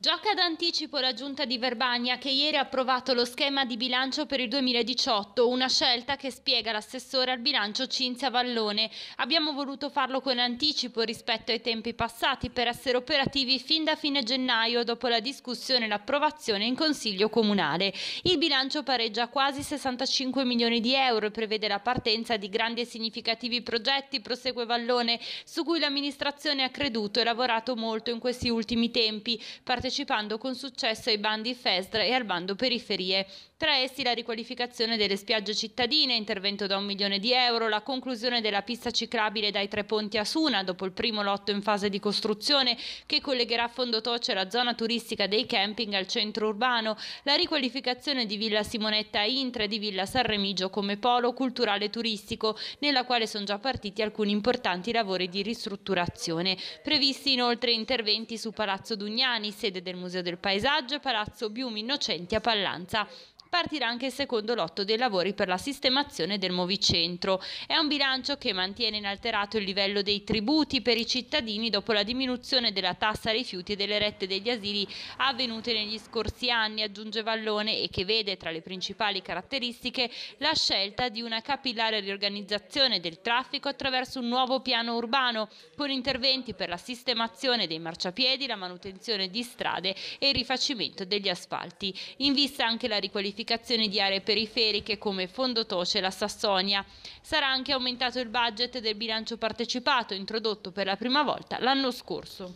Gioca d'anticipo la giunta di Verbania che ieri ha approvato lo schema di bilancio per il 2018, una scelta che spiega l'assessore al bilancio Cinzia Vallone. Abbiamo voluto farlo con anticipo rispetto ai tempi passati per essere operativi fin da fine gennaio dopo la discussione e l'approvazione in Consiglio Comunale. Il bilancio pareggia quasi 65 milioni di euro e prevede la partenza di grandi e significativi progetti, prosegue Vallone, su cui l'amministrazione ha creduto e lavorato molto in questi ultimi tempi. Parte partecipando con successo ai bandi FESDR e al bando Periferie. Tra essi la riqualificazione delle spiagge cittadine, intervento da un milione di euro, la conclusione della pista ciclabile dai Tre Ponti a Suna, dopo il primo lotto in fase di costruzione, che collegherà a Fondotoce la zona turistica dei camping al centro urbano, la riqualificazione di Villa Simonetta a Intra e di Villa San Remigio come polo culturale turistico, nella quale sono già partiti alcuni importanti lavori di ristrutturazione. Previsti inoltre interventi su Palazzo Dugnani, sede sede del Museo del Paesaggio, Palazzo Biumi Innocenti a Pallanza partirà anche il secondo lotto dei lavori per la sistemazione del Movicentro. È un bilancio che mantiene inalterato il livello dei tributi per i cittadini dopo la diminuzione della tassa rifiuti e delle rette degli asili avvenute negli scorsi anni, aggiunge Vallone, e che vede tra le principali caratteristiche la scelta di una capillare riorganizzazione del traffico attraverso un nuovo piano urbano, con interventi per la sistemazione dei marciapiedi, la manutenzione di strade e il rifacimento degli asfalti. In vista anche la riqualificazione riqualificazione di aree periferiche come Fondo Toce e la Sassonia. Sarà anche aumentato il budget del bilancio partecipato, introdotto per la prima volta l'anno scorso.